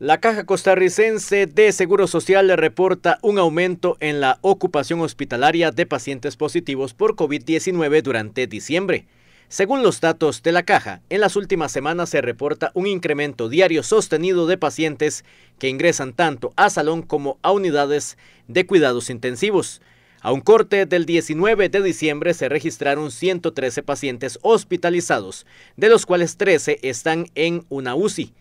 La Caja Costarricense de Seguro Social le reporta un aumento en la ocupación hospitalaria de pacientes positivos por COVID-19 durante diciembre. Según los datos de la caja, en las últimas semanas se reporta un incremento diario sostenido de pacientes que ingresan tanto a salón como a unidades de cuidados intensivos. A un corte del 19 de diciembre se registraron 113 pacientes hospitalizados, de los cuales 13 están en una UCI.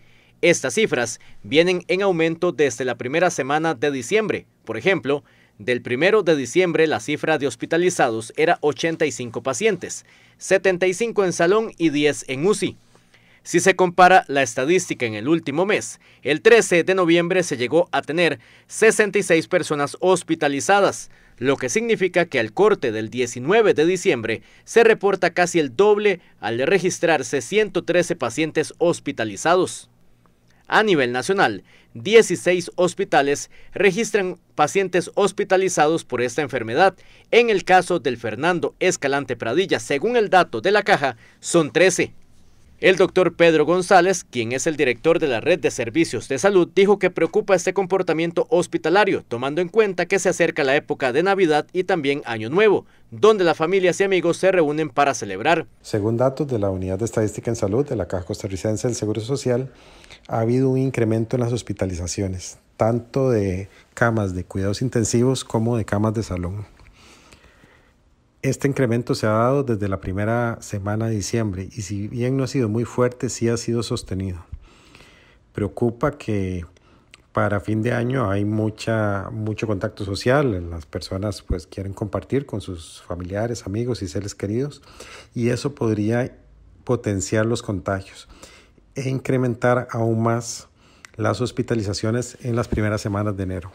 Estas cifras vienen en aumento desde la primera semana de diciembre. Por ejemplo, del 1 de diciembre la cifra de hospitalizados era 85 pacientes, 75 en salón y 10 en UCI. Si se compara la estadística en el último mes, el 13 de noviembre se llegó a tener 66 personas hospitalizadas, lo que significa que al corte del 19 de diciembre se reporta casi el doble al registrarse 113 pacientes hospitalizados. A nivel nacional, 16 hospitales registran pacientes hospitalizados por esta enfermedad. En el caso del Fernando Escalante Pradilla, según el dato de la caja, son 13. El doctor Pedro González, quien es el director de la Red de Servicios de Salud, dijo que preocupa este comportamiento hospitalario, tomando en cuenta que se acerca la época de Navidad y también Año Nuevo, donde las familias y amigos se reúnen para celebrar. Según datos de la Unidad de Estadística en Salud de la Caja Costarricense del Seguro Social, ha habido un incremento en las hospitalizaciones, tanto de camas de cuidados intensivos como de camas de salón. Este incremento se ha dado desde la primera semana de diciembre y si bien no ha sido muy fuerte, sí ha sido sostenido. Preocupa que para fin de año hay mucha, mucho contacto social, las personas pues quieren compartir con sus familiares, amigos y seres queridos y eso podría potenciar los contagios e incrementar aún más las hospitalizaciones en las primeras semanas de enero.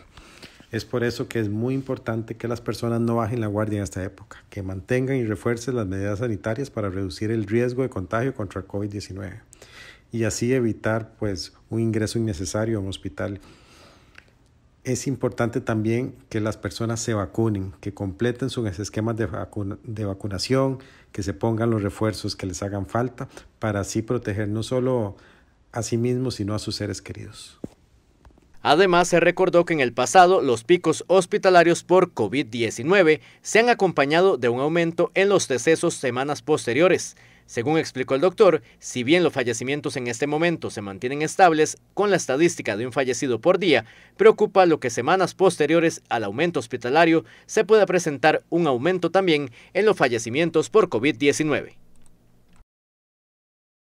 Es por eso que es muy importante que las personas no bajen la guardia en esta época, que mantengan y refuercen las medidas sanitarias para reducir el riesgo de contagio contra el COVID-19 y así evitar pues un ingreso innecesario a un hospital. Es importante también que las personas se vacunen, que completen sus esquemas de, de vacunación, que se pongan los refuerzos que les hagan falta para así proteger no solo a sí mismos, sino a sus seres queridos. Además, se recordó que en el pasado los picos hospitalarios por COVID-19 se han acompañado de un aumento en los decesos semanas posteriores. Según explicó el doctor, si bien los fallecimientos en este momento se mantienen estables con la estadística de un fallecido por día, preocupa lo que semanas posteriores al aumento hospitalario se pueda presentar un aumento también en los fallecimientos por COVID-19.